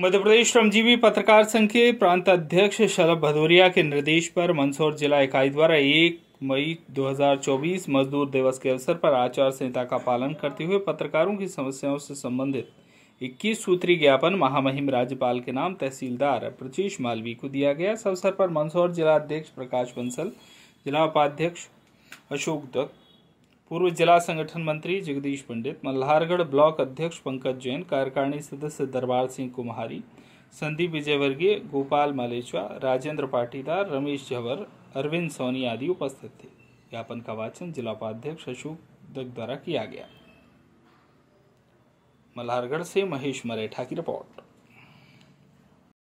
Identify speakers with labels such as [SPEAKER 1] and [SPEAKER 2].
[SPEAKER 1] मध्य प्रदेश श्रमजीवी पत्रकार संघ के प्रांत अध्यक्ष शलभ भदौरिया के निर्देश पर मंदसौर जिला इकाई द्वारा एक मई 2024 मजदूर दिवस के अवसर पर आचार संहिता का पालन करते हुए पत्रकारों की समस्याओं से संबंधित 21 सूत्री ज्ञापन महामहिम राज्यपाल के नाम तहसीलदार प्रजेश मालवी को दिया गया इस अवसर पर मंदसौर जिला अध्यक्ष प्रकाश बंसल जिला उपाध्यक्ष अशोक दत्त पूर्व जिला संगठन मंत्री जगदीश पंडित मल्हारगढ़ ब्लॉक अध्यक्ष पंकज जैन कार्यकारिणी सदस्य दरबार सिंह कुम्हारी संदीप विजयवर्गीय गोपाल मलेचवा राजेंद्र पाटीदार रमेश झवर अरविंद सोनी आदि उपस्थित थे ज्ञापन का वाचन जिला उपाध्यक्ष अशोक दग द्वारा किया गया मल्हारगढ़ से महेश मरेठा की रिपोर्ट